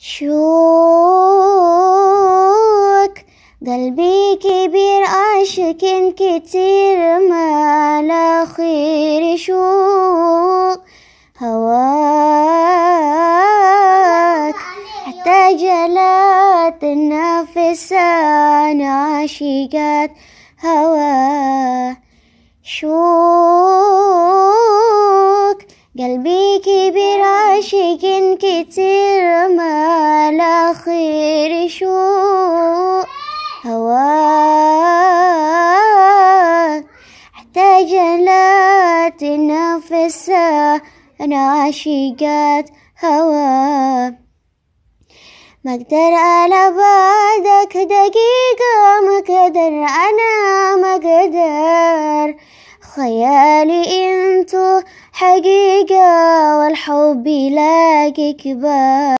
شوك قلبي كبير عاشق كتير ما على خير شوق هواك حتى جلات انا عاشقات هوا شوك قلبي كبير عاشق كتير لا خير شو هوا احتاج لا في أنا عشقات هوا ما أقدر على بعدك دقيقة ما أقدر أنا ما أقدر خيالي انتو حقيقة والحب يلاقي كبار